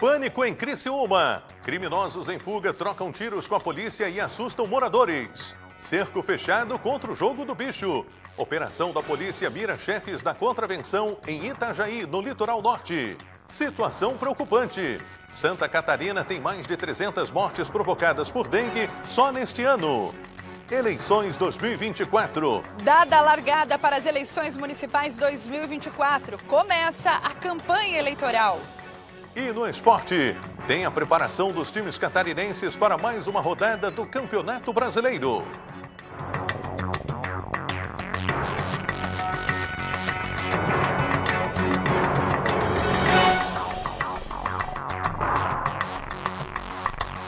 Pânico em Criciúma. Criminosos em fuga trocam tiros com a polícia e assustam moradores. Cerco fechado contra o jogo do bicho. Operação da polícia mira chefes da contravenção em Itajaí, no litoral norte. Situação preocupante. Santa Catarina tem mais de 300 mortes provocadas por dengue só neste ano. Eleições 2024. Dada a largada para as eleições municipais 2024, começa a campanha eleitoral. E no esporte, tem a preparação dos times catarinenses para mais uma rodada do Campeonato Brasileiro.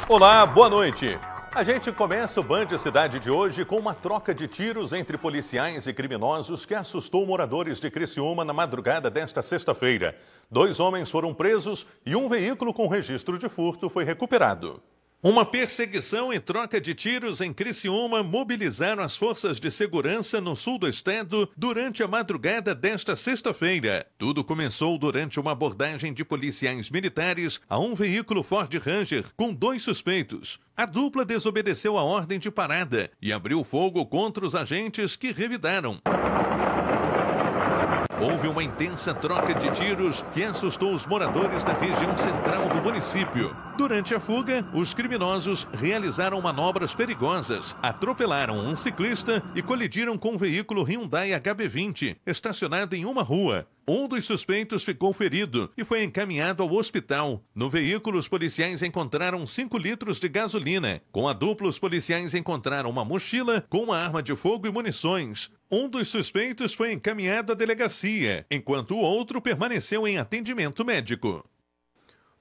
Olá, boa noite. A gente começa o Band Cidade de hoje com uma troca de tiros entre policiais e criminosos que assustou moradores de Criciúma na madrugada desta sexta-feira. Dois homens foram presos e um veículo com registro de furto foi recuperado. Uma perseguição e troca de tiros em Criciúma mobilizaram as forças de segurança no sul do estado durante a madrugada desta sexta-feira. Tudo começou durante uma abordagem de policiais militares a um veículo Ford Ranger com dois suspeitos. A dupla desobedeceu a ordem de parada e abriu fogo contra os agentes que revidaram. Houve uma intensa troca de tiros que assustou os moradores da região central do município. Durante a fuga, os criminosos realizaram manobras perigosas, atropelaram um ciclista e colidiram com um veículo Hyundai HB20 estacionado em uma rua. Um dos suspeitos ficou ferido e foi encaminhado ao hospital. No veículo, os policiais encontraram 5 litros de gasolina. Com a dupla, os policiais encontraram uma mochila com uma arma de fogo e munições. Um dos suspeitos foi encaminhado à delegacia, enquanto o outro permaneceu em atendimento médico.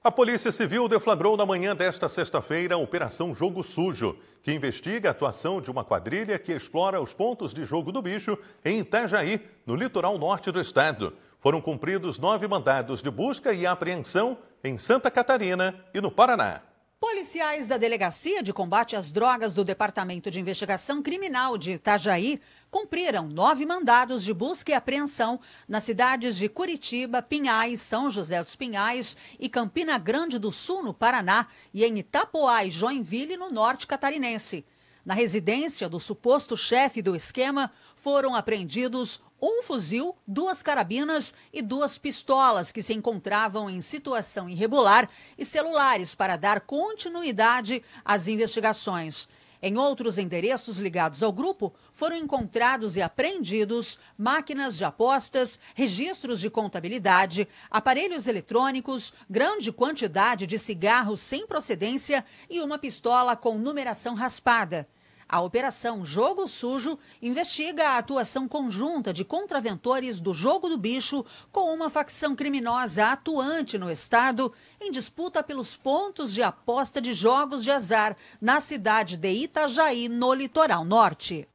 A Polícia Civil deflagrou na manhã desta sexta-feira a Operação Jogo Sujo, que investiga a atuação de uma quadrilha que explora os pontos de jogo do bicho em Itajaí, no litoral norte do estado. Foram cumpridos nove mandados de busca e apreensão em Santa Catarina e no Paraná. Policiais da Delegacia de Combate às Drogas do Departamento de Investigação Criminal de Itajaí cumpriram nove mandados de busca e apreensão nas cidades de Curitiba, Pinhais, São José dos Pinhais e Campina Grande do Sul, no Paraná, e em Itapoá e Joinville, no norte catarinense. Na residência do suposto chefe do esquema, foram apreendidos um fuzil, duas carabinas e duas pistolas que se encontravam em situação irregular e celulares para dar continuidade às investigações. Em outros endereços ligados ao grupo, foram encontrados e apreendidos máquinas de apostas, registros de contabilidade, aparelhos eletrônicos, grande quantidade de cigarros sem procedência e uma pistola com numeração raspada. A operação Jogo Sujo investiga a atuação conjunta de contraventores do Jogo do Bicho com uma facção criminosa atuante no estado em disputa pelos pontos de aposta de jogos de azar na cidade de Itajaí, no litoral norte.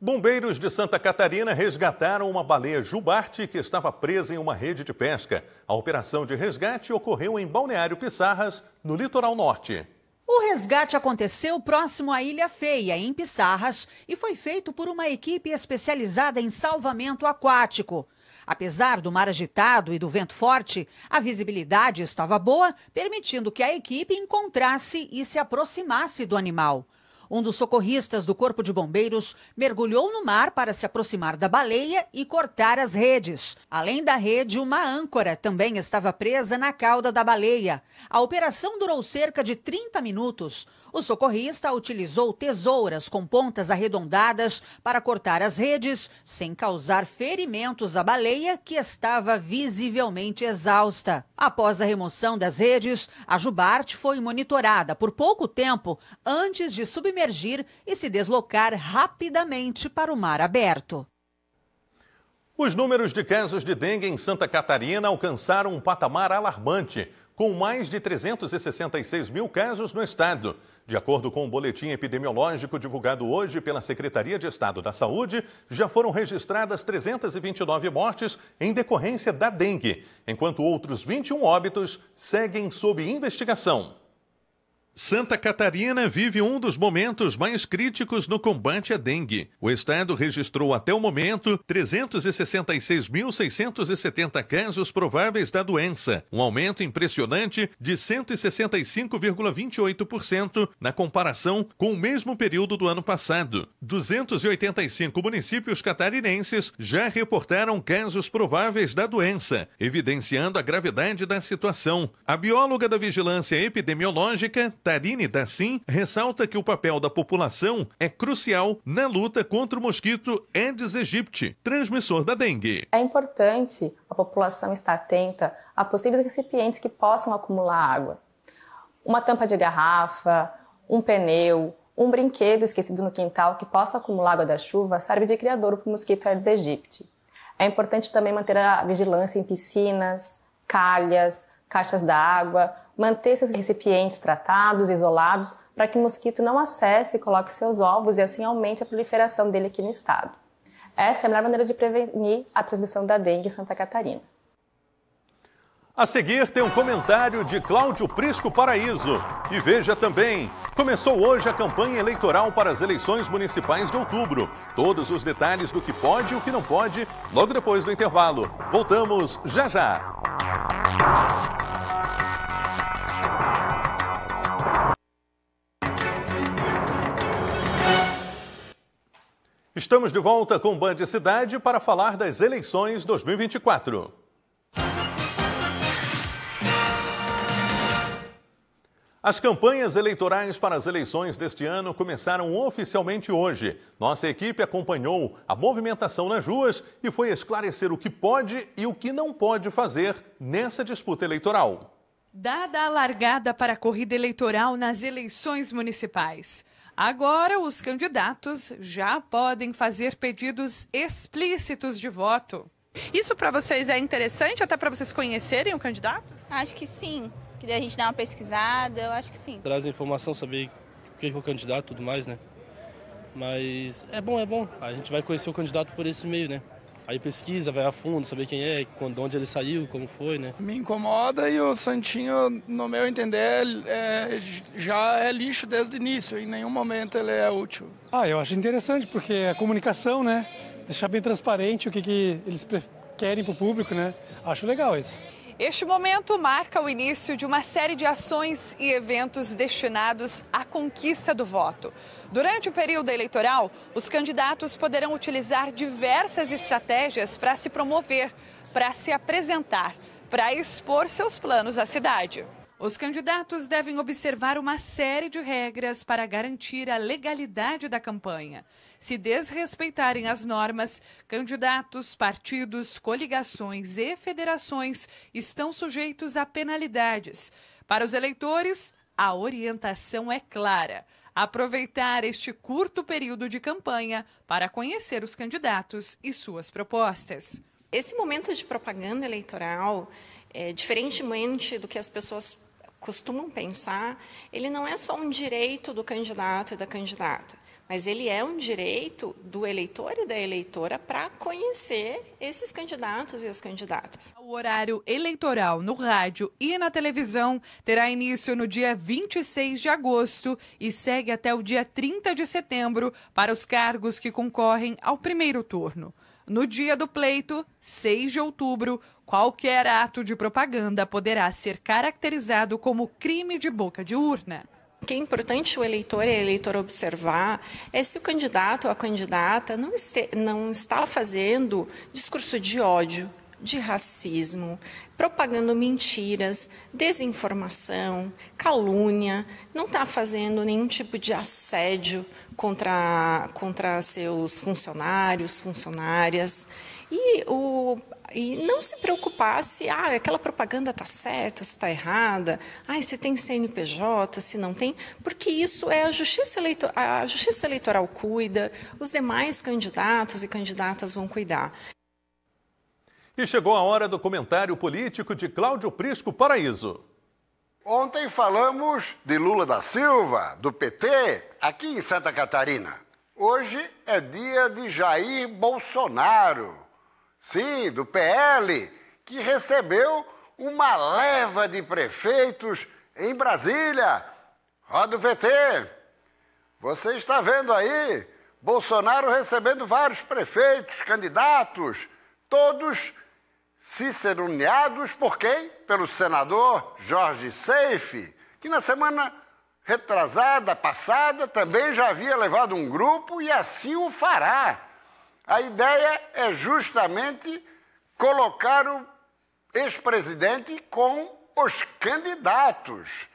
Bombeiros de Santa Catarina resgataram uma baleia jubarte que estava presa em uma rede de pesca. A operação de resgate ocorreu em Balneário Pissarras, no litoral norte. O resgate aconteceu próximo à Ilha Feia, em Pissarras, e foi feito por uma equipe especializada em salvamento aquático. Apesar do mar agitado e do vento forte, a visibilidade estava boa, permitindo que a equipe encontrasse e se aproximasse do animal. Um dos socorristas do Corpo de Bombeiros mergulhou no mar para se aproximar da baleia e cortar as redes. Além da rede, uma âncora também estava presa na cauda da baleia. A operação durou cerca de 30 minutos. O socorrista utilizou tesouras com pontas arredondadas para cortar as redes, sem causar ferimentos à baleia, que estava visivelmente exausta. Após a remoção das redes, a Jubarte foi monitorada por pouco tempo antes de submeter submergir e se deslocar rapidamente para o mar aberto. Os números de casos de dengue em Santa Catarina alcançaram um patamar alarmante, com mais de 366 mil casos no estado. De acordo com o boletim epidemiológico divulgado hoje pela Secretaria de Estado da Saúde, já foram registradas 329 mortes em decorrência da dengue, enquanto outros 21 óbitos seguem sob investigação. Santa Catarina vive um dos momentos mais críticos no combate à dengue. O estado registrou até o momento 366.670 casos prováveis da doença, um aumento impressionante de 165,28% na comparação com o mesmo período do ano passado. 285 municípios catarinenses já reportaram casos prováveis da doença, evidenciando a gravidade da situação. A bióloga da Vigilância Epidemiológica Tarine Dassin, ressalta que o papel da população é crucial na luta contra o mosquito Aedes aegypti, transmissor da dengue. É importante a população estar atenta a possíveis recipientes que possam acumular água. Uma tampa de garrafa, um pneu, um brinquedo esquecido no quintal que possa acumular água da chuva serve de criador para o mosquito Aedes aegypti. É importante também manter a vigilância em piscinas, calhas, caixas d'água, manter esses recipientes tratados, isolados, para que o mosquito não acesse e coloque seus ovos e assim aumente a proliferação dele aqui no estado. Essa é a melhor maneira de prevenir a transmissão da dengue em Santa Catarina. A seguir tem um comentário de Cláudio Prisco Paraíso. E veja também, começou hoje a campanha eleitoral para as eleições municipais de outubro. Todos os detalhes do que pode e o que não pode, logo depois do intervalo. Voltamos já já. Estamos de volta com Band Cidade para falar das eleições 2024. As campanhas eleitorais para as eleições deste ano começaram oficialmente hoje. Nossa equipe acompanhou a movimentação nas ruas e foi esclarecer o que pode e o que não pode fazer nessa disputa eleitoral. Dada a largada para a corrida eleitoral nas eleições municipais. Agora, os candidatos já podem fazer pedidos explícitos de voto. Isso para vocês é interessante, até para vocês conhecerem o candidato? Acho que sim. Que daí a gente dá uma pesquisada, eu acho que sim. Traz informação, saber o que é o candidato e tudo mais, né? Mas é bom, é bom. A gente vai conhecer o candidato por esse meio, né? Aí pesquisa, vai a fundo, saber quem é, de onde ele saiu, como foi, né? Me incomoda e o Santinho, no meu entender, é, já é lixo desde o início, em nenhum momento ele é útil. Ah, eu acho interessante, porque a comunicação, né? Deixar bem transparente o que, que eles querem para o público, né? Acho legal isso. Este momento marca o início de uma série de ações e eventos destinados à conquista do voto. Durante o período eleitoral, os candidatos poderão utilizar diversas estratégias para se promover, para se apresentar, para expor seus planos à cidade. Os candidatos devem observar uma série de regras para garantir a legalidade da campanha se desrespeitarem as normas, candidatos, partidos, coligações e federações estão sujeitos a penalidades. Para os eleitores, a orientação é clara aproveitar este curto período de campanha para conhecer os candidatos e suas propostas. Esse momento de propaganda eleitoral, é, diferentemente do que as pessoas costumam pensar, ele não é só um direito do candidato e da candidata mas ele é um direito do eleitor e da eleitora para conhecer esses candidatos e as candidatas. O horário eleitoral no rádio e na televisão terá início no dia 26 de agosto e segue até o dia 30 de setembro para os cargos que concorrem ao primeiro turno. No dia do pleito, 6 de outubro, qualquer ato de propaganda poderá ser caracterizado como crime de boca de urna. O que é importante o eleitor e a eleitora observar é se o candidato ou a candidata não, este, não está fazendo discurso de ódio, de racismo, propagando mentiras, desinformação, calúnia, não está fazendo nenhum tipo de assédio contra, contra seus funcionários, funcionárias. E o, e não se preocupasse ah, aquela propaganda está certa, se está errada, ah, se tem CNPJ, se não tem, porque isso é a justiça, eleitoral a justiça eleitoral cuida, os demais candidatos e candidatas vão cuidar. E chegou a hora do comentário político de Cláudio Prisco Paraíso. Ontem falamos de Lula da Silva, do PT, aqui em Santa Catarina. Hoje é dia de Jair Bolsonaro sim, do PL, que recebeu uma leva de prefeitos em Brasília. Roda o VT. Você está vendo aí Bolsonaro recebendo vários prefeitos, candidatos, todos ciceroneados por quem? Pelo senador Jorge Seife, que na semana retrasada, passada, também já havia levado um grupo e assim o fará. A ideia é justamente colocar o ex-presidente com os candidatos.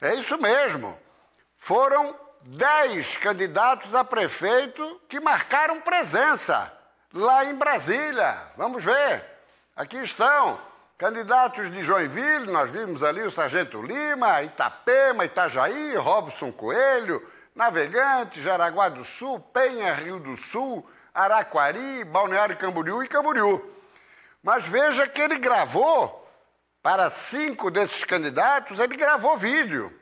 É isso mesmo. Foram dez candidatos a prefeito que marcaram presença lá em Brasília. Vamos ver. Aqui estão candidatos de Joinville, nós vimos ali o Sargento Lima, Itapema, Itajaí, Robson Coelho, Navegante, Jaraguá do Sul, Penha, Rio do Sul, Araquari, Balneário Camboriú e Camboriú. Mas veja que ele gravou, para cinco desses candidatos, ele gravou vídeo.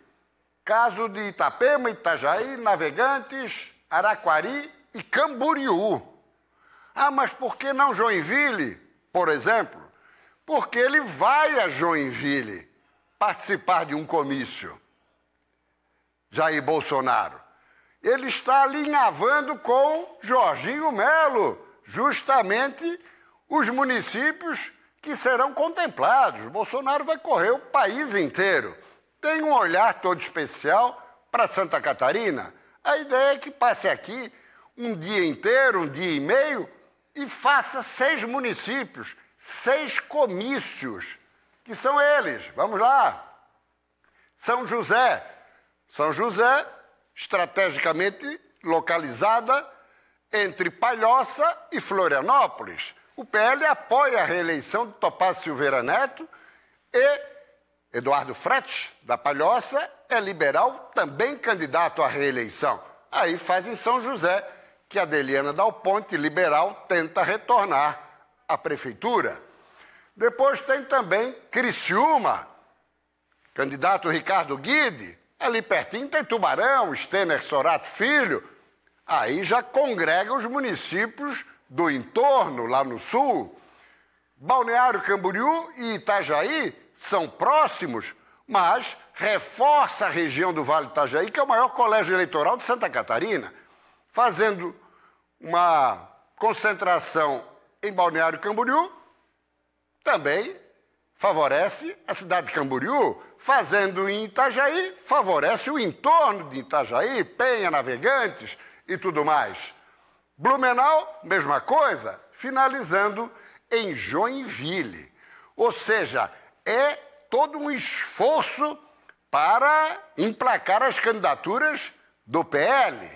Caso de Itapema, Itajaí, Navegantes, Araquari e Camboriú. Ah, mas por que não Joinville, por exemplo? Porque ele vai a Joinville participar de um comício. Jair Bolsonaro ele está alinhavando com Jorginho Melo, justamente os municípios que serão contemplados. Bolsonaro vai correr o país inteiro. Tem um olhar todo especial para Santa Catarina. A ideia é que passe aqui um dia inteiro, um dia e meio, e faça seis municípios, seis comícios, que são eles. Vamos lá. São José. São José estrategicamente localizada entre Palhoça e Florianópolis. O PL apoia a reeleição de Topaz Silveira Neto e Eduardo Frete, da Palhoça, é liberal, também candidato à reeleição. Aí faz em São José, que a Deliana Dal Ponte, liberal, tenta retornar à prefeitura. Depois tem também Criciúma, candidato Ricardo Guide, Ali pertinho tem Tubarão, Stener Sorato Filho. Aí já congrega os municípios do entorno, lá no sul. Balneário Camboriú e Itajaí são próximos, mas reforça a região do Vale do Itajaí, que é o maior colégio eleitoral de Santa Catarina, fazendo uma concentração em Balneário Camboriú, também favorece a cidade de Camboriú, fazendo em Itajaí, favorece o entorno de Itajaí, Penha, Navegantes e tudo mais. Blumenau, mesma coisa, finalizando em Joinville. Ou seja, é todo um esforço para emplacar as candidaturas do PL.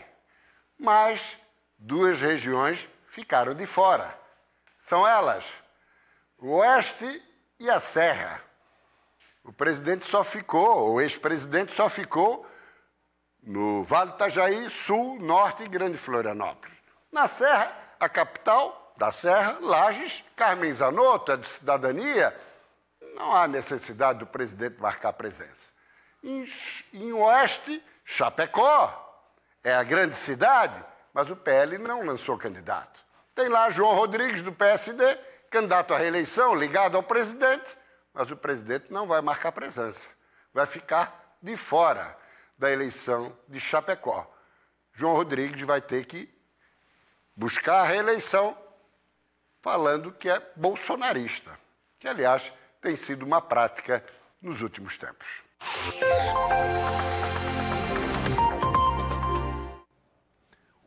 Mas duas regiões ficaram de fora. São elas: o Oeste e a Serra. O presidente só ficou, o ex-presidente só ficou no Vale Itajaí, Sul, Norte e Grande Florianópolis. Na Serra, a capital da Serra, Lages, Carmen Zanotto, é de cidadania, não há necessidade do presidente marcar presença. Em, em Oeste, Chapecó, é a grande cidade, mas o PL não lançou candidato. Tem lá João Rodrigues, do PSD, candidato à reeleição, ligado ao presidente, mas o presidente não vai marcar presença, vai ficar de fora da eleição de Chapecó. João Rodrigues vai ter que buscar a reeleição falando que é bolsonarista, que, aliás, tem sido uma prática nos últimos tempos.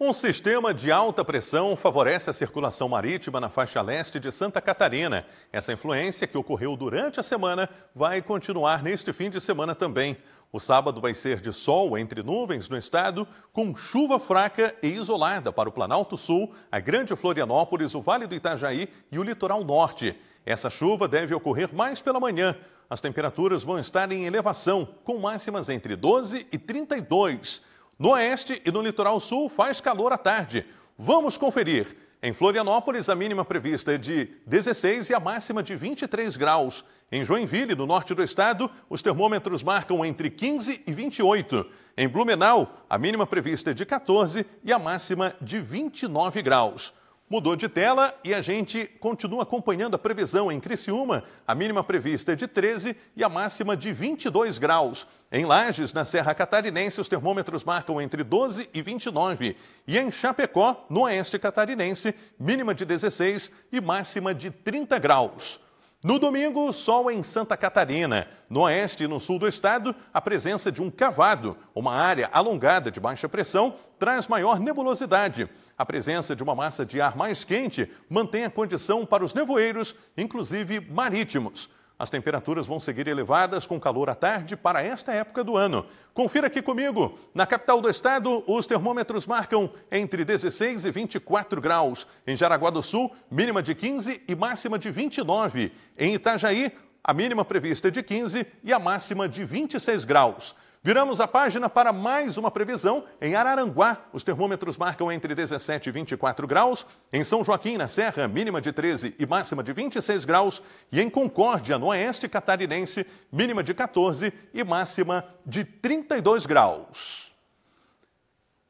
Um sistema de alta pressão favorece a circulação marítima na faixa leste de Santa Catarina. Essa influência, que ocorreu durante a semana, vai continuar neste fim de semana também. O sábado vai ser de sol entre nuvens no estado, com chuva fraca e isolada para o Planalto Sul, a Grande Florianópolis, o Vale do Itajaí e o Litoral Norte. Essa chuva deve ocorrer mais pela manhã. As temperaturas vão estar em elevação, com máximas entre 12 e 32 no oeste e no litoral sul faz calor à tarde. Vamos conferir. Em Florianópolis, a mínima prevista é de 16 e a máxima de 23 graus. Em Joinville, no norte do estado, os termômetros marcam entre 15 e 28. Em Blumenau, a mínima prevista é de 14 e a máxima de 29 graus. Mudou de tela e a gente continua acompanhando a previsão em Criciúma. A mínima prevista é de 13 e a máxima de 22 graus. Em Lages, na Serra Catarinense, os termômetros marcam entre 12 e 29. E em Chapecó, no Oeste Catarinense, mínima de 16 e máxima de 30 graus. No domingo, sol em Santa Catarina. No oeste e no sul do estado, a presença de um cavado, uma área alongada de baixa pressão, traz maior nebulosidade. A presença de uma massa de ar mais quente mantém a condição para os nevoeiros, inclusive marítimos. As temperaturas vão seguir elevadas com calor à tarde para esta época do ano. Confira aqui comigo. Na capital do estado, os termômetros marcam entre 16 e 24 graus. Em Jaraguá do Sul, mínima de 15 e máxima de 29. Em Itajaí, a mínima prevista é de 15 e a máxima de 26 graus. Viramos a página para mais uma previsão. Em Araranguá, os termômetros marcam entre 17 e 24 graus. Em São Joaquim, na Serra, mínima de 13 e máxima de 26 graus. E em Concórdia, no oeste catarinense, mínima de 14 e máxima de 32 graus.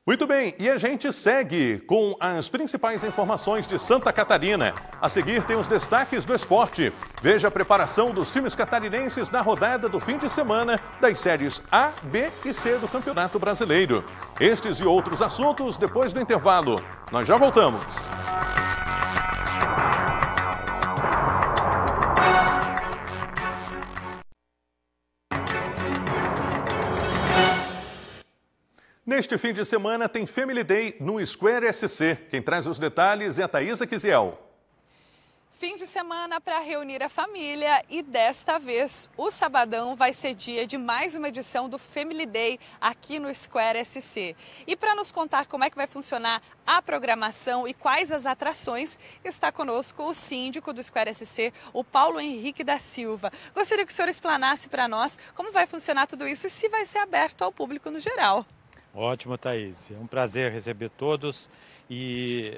Muito bem, e a gente segue com as principais informações de Santa Catarina. A seguir tem os destaques do esporte. Veja a preparação dos times catarinenses na rodada do fim de semana das séries A, B e C do Campeonato Brasileiro. Estes e outros assuntos depois do intervalo. Nós já voltamos. Neste fim de semana tem Family Day no Square SC. Quem traz os detalhes é a Thaisa Quiziel. Fim de semana para reunir a família e desta vez o sabadão vai ser dia de mais uma edição do Family Day aqui no Square SC. E para nos contar como é que vai funcionar a programação e quais as atrações, está conosco o síndico do Square SC, o Paulo Henrique da Silva. Gostaria que o senhor explanasse para nós como vai funcionar tudo isso e se vai ser aberto ao público no geral. Ótimo, Thaís. É um prazer receber todos e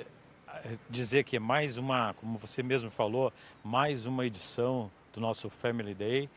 eh, dizer que é mais uma, como você mesmo falou, mais uma edição do nosso Family Day.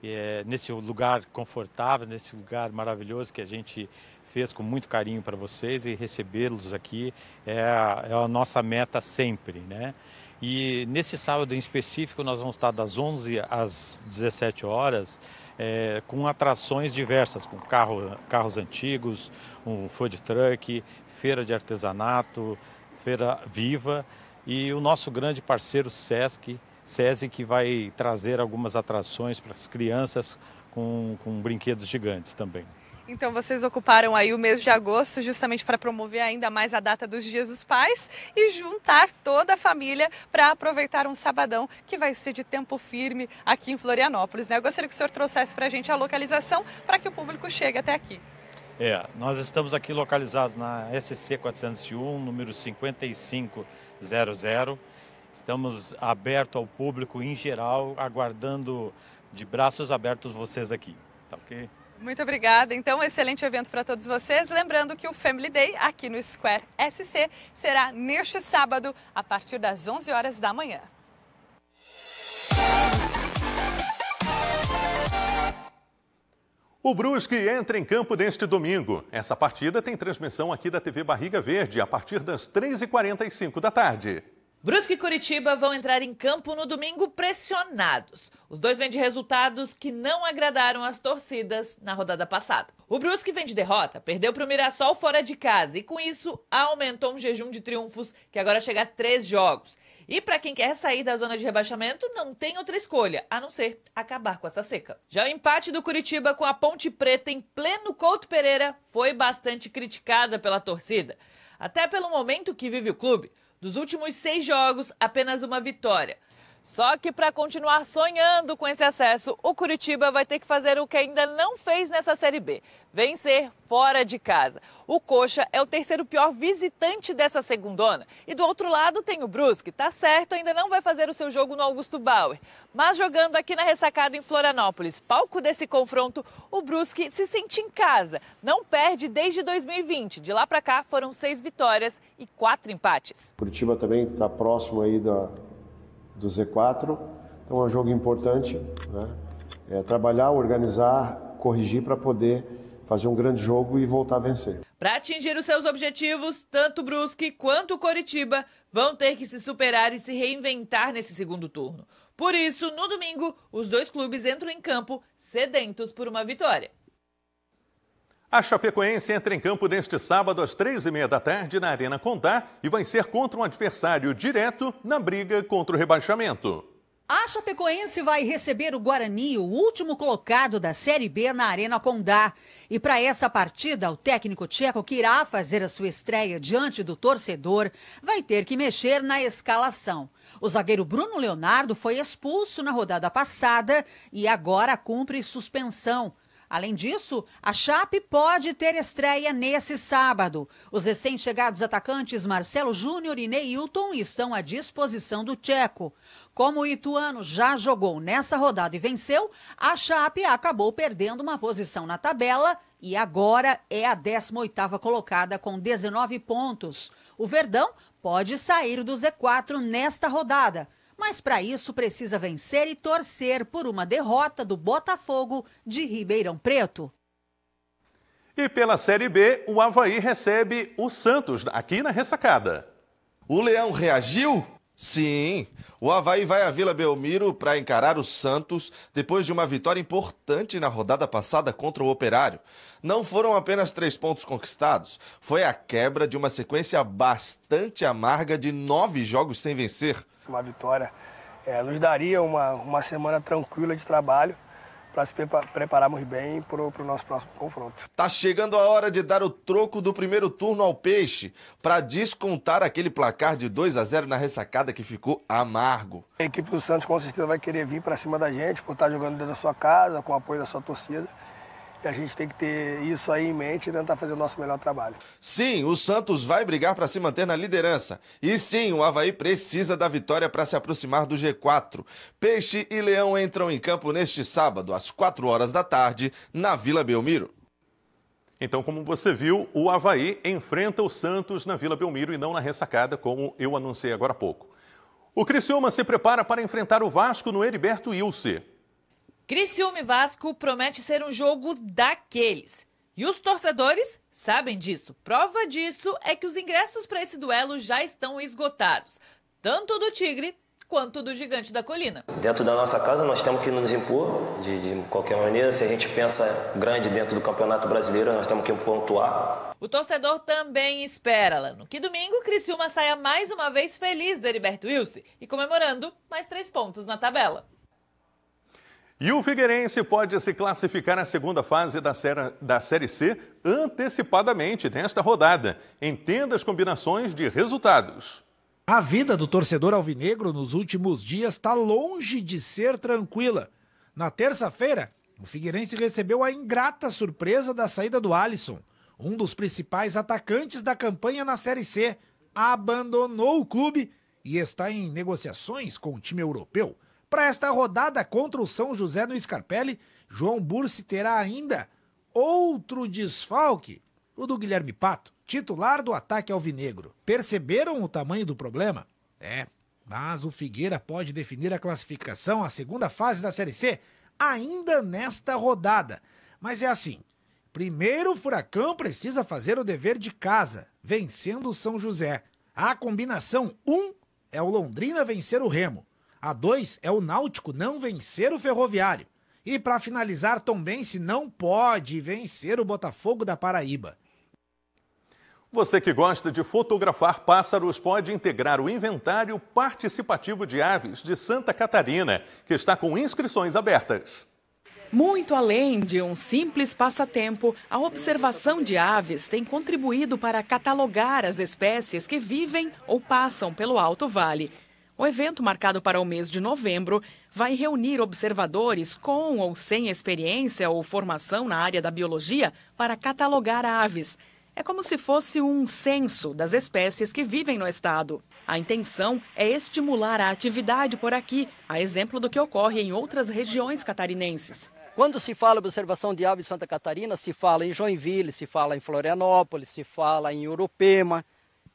É, nesse lugar confortável, nesse lugar maravilhoso que a gente fez com muito carinho para vocês e recebê-los aqui é a, é a nossa meta sempre, né? E nesse sábado em específico, nós vamos estar das 11 às 17 horas é, com atrações diversas, com carro, carros antigos, um food truck, feira de artesanato, feira viva e o nosso grande parceiro SESC, SESI, que vai trazer algumas atrações para as crianças com, com brinquedos gigantes também. Então vocês ocuparam aí o mês de agosto justamente para promover ainda mais a data dos Dias dos Pais e juntar toda a família para aproveitar um sabadão que vai ser de tempo firme aqui em Florianópolis. Né? Eu gostaria que o senhor trouxesse para a gente a localização para que o público chegue até aqui. É, nós estamos aqui localizados na SC 401, número 5500. Estamos aberto ao público em geral, aguardando de braços abertos vocês aqui. Tá ok? Muito obrigada. Então, excelente evento para todos vocês. Lembrando que o Family Day aqui no Square SC será neste sábado, a partir das 11 horas da manhã. O Brusque entra em campo neste domingo. Essa partida tem transmissão aqui da TV Barriga Verde a partir das 3h45 da tarde. Brusque e Curitiba vão entrar em campo no domingo pressionados. Os dois vêm de resultados que não agradaram as torcidas na rodada passada. O Brusque vem de derrota, perdeu para o Mirassol fora de casa e, com isso, aumentou um jejum de triunfos que agora chega a três jogos. E para quem quer sair da zona de rebaixamento, não tem outra escolha, a não ser acabar com essa seca. Já o empate do Curitiba com a Ponte Preta em pleno Couto Pereira foi bastante criticada pela torcida. Até pelo momento que vive o clube. Dos últimos seis jogos, apenas uma vitória. Só que para continuar sonhando com esse acesso, o Curitiba vai ter que fazer o que ainda não fez nessa Série B: vencer fora de casa. O Coxa é o terceiro pior visitante dessa segundona. E do outro lado tem o Brusque. Tá certo, ainda não vai fazer o seu jogo no Augusto Bauer. Mas jogando aqui na ressacada em Florianópolis, palco desse confronto, o Brusque se sente em casa. Não perde desde 2020. De lá para cá foram seis vitórias e quatro empates. Curitiba também está próximo aí da, do Z4. Então é um jogo importante, né? É trabalhar, organizar, corrigir para poder fazer um grande jogo e voltar a vencer. Para atingir os seus objetivos, tanto Brusque quanto Coritiba vão ter que se superar e se reinventar nesse segundo turno. Por isso, no domingo, os dois clubes entram em campo sedentos por uma vitória. A Chapecoense entra em campo neste sábado às três e meia da tarde na Arena Condá e vai ser contra um adversário direto na briga contra o rebaixamento. A Chapecoense vai receber o Guarani, o último colocado da Série B na Arena Condá. E para essa partida, o técnico tcheco que irá fazer a sua estreia diante do torcedor vai ter que mexer na escalação. O zagueiro Bruno Leonardo foi expulso na rodada passada e agora cumpre suspensão. Além disso, a Chape pode ter estreia nesse sábado. Os recém-chegados atacantes Marcelo Júnior e Neilton estão à disposição do Tcheco. Como o Ituano já jogou nessa rodada e venceu, a Chape acabou perdendo uma posição na tabela e agora é a 18ª colocada com 19 pontos. O Verdão pode sair do Z4 nesta rodada, mas para isso precisa vencer e torcer por uma derrota do Botafogo de Ribeirão Preto. E pela Série B, o Havaí recebe o Santos aqui na ressacada. O Leão reagiu? Sim, o Havaí vai à Vila Belmiro para encarar o Santos depois de uma vitória importante na rodada passada contra o Operário. Não foram apenas três pontos conquistados, foi a quebra de uma sequência bastante amarga de nove jogos sem vencer. Uma vitória é, nos daria uma, uma semana tranquila de trabalho para se prepararmos bem para o nosso próximo confronto. Tá chegando a hora de dar o troco do primeiro turno ao Peixe para descontar aquele placar de 2 a 0 na ressacada que ficou amargo. A equipe do Santos com certeza vai querer vir para cima da gente por estar jogando dentro da sua casa, com o apoio da sua torcida. E a gente tem que ter isso aí em mente e tentar fazer o nosso melhor trabalho. Sim, o Santos vai brigar para se manter na liderança. E sim, o Havaí precisa da vitória para se aproximar do G4. Peixe e Leão entram em campo neste sábado, às 4 horas da tarde, na Vila Belmiro. Então, como você viu, o Havaí enfrenta o Santos na Vila Belmiro e não na ressacada, como eu anunciei agora há pouco. O Criciúma se prepara para enfrentar o Vasco no Heriberto Ilse. Criciúma e Vasco promete ser um jogo daqueles. E os torcedores sabem disso. Prova disso é que os ingressos para esse duelo já estão esgotados, tanto do Tigre quanto do Gigante da Colina. Dentro da nossa casa, nós temos que nos impor de, de qualquer maneira. Se a gente pensa grande dentro do Campeonato Brasileiro, nós temos que pontuar. O torcedor também espera, Lano, que domingo Criciúma saia mais uma vez feliz do Heriberto Wilson e comemorando mais três pontos na tabela. E o Figueirense pode se classificar à segunda fase da série, da série C antecipadamente nesta rodada. Entenda as combinações de resultados. A vida do torcedor alvinegro nos últimos dias está longe de ser tranquila. Na terça-feira, o Figueirense recebeu a ingrata surpresa da saída do Alisson, um dos principais atacantes da campanha na Série C. Abandonou o clube e está em negociações com o time europeu. Para esta rodada contra o São José no Scarpelli, João Bursi terá ainda outro desfalque, o do Guilherme Pato, titular do ataque alvinegro. Perceberam o tamanho do problema? É, mas o Figueira pode definir a classificação à segunda fase da Série C ainda nesta rodada. Mas é assim: primeiro o Furacão precisa fazer o dever de casa, vencendo o São José. A combinação 1 um é o Londrina vencer o Remo. A 2 é o Náutico não vencer o Ferroviário. E para finalizar, Tombense não pode vencer o Botafogo da Paraíba. Você que gosta de fotografar pássaros pode integrar o inventário participativo de aves de Santa Catarina, que está com inscrições abertas. Muito além de um simples passatempo, a observação de aves tem contribuído para catalogar as espécies que vivem ou passam pelo Alto Vale. O evento, marcado para o mês de novembro, vai reunir observadores com ou sem experiência ou formação na área da biologia para catalogar aves. É como se fosse um censo das espécies que vivem no estado. A intenção é estimular a atividade por aqui, a exemplo do que ocorre em outras regiões catarinenses. Quando se fala observação de aves em Santa Catarina, se fala em Joinville, se fala em Florianópolis, se fala em Urupema,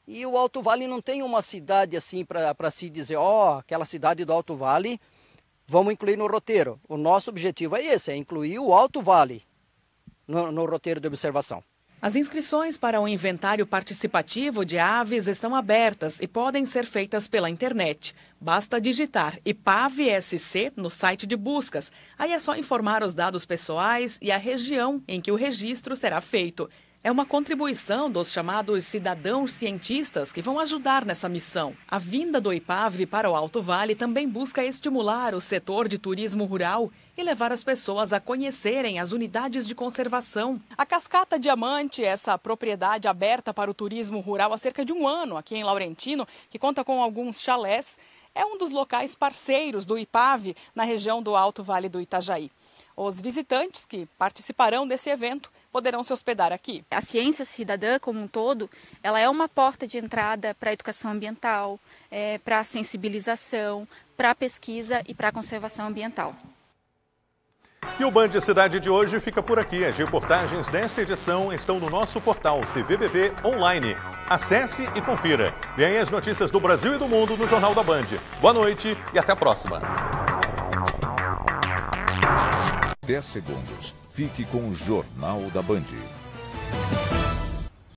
e o Alto Vale não tem uma cidade assim para se dizer, ó, oh, aquela cidade do Alto Vale, vamos incluir no roteiro. O nosso objetivo é esse, é incluir o Alto Vale no, no roteiro de observação. As inscrições para o inventário participativo de aves estão abertas e podem ser feitas pela internet. Basta digitar IPAVSC no site de buscas. Aí é só informar os dados pessoais e a região em que o registro será feito é uma contribuição dos chamados cidadãos cientistas que vão ajudar nessa missão. A vinda do IPAV para o Alto Vale também busca estimular o setor de turismo rural e levar as pessoas a conhecerem as unidades de conservação. A Cascata Diamante, essa propriedade aberta para o turismo rural há cerca de um ano aqui em Laurentino, que conta com alguns chalés, é um dos locais parceiros do IPAV na região do Alto Vale do Itajaí. Os visitantes que participarão desse evento poderão se hospedar aqui. A ciência cidadã como um todo, ela é uma porta de entrada para a educação ambiental, é, para a sensibilização, para a pesquisa e para a conservação ambiental. E o Band Cidade de hoje fica por aqui. As reportagens desta edição estão no nosso portal TVBV Online. Acesse e confira. Vem aí as notícias do Brasil e do mundo no Jornal da Band. Boa noite e até a próxima. 10 segundos. Fique com o Jornal da Band.